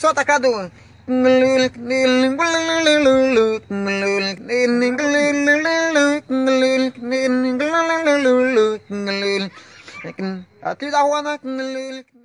Sota kadu. At least I wanna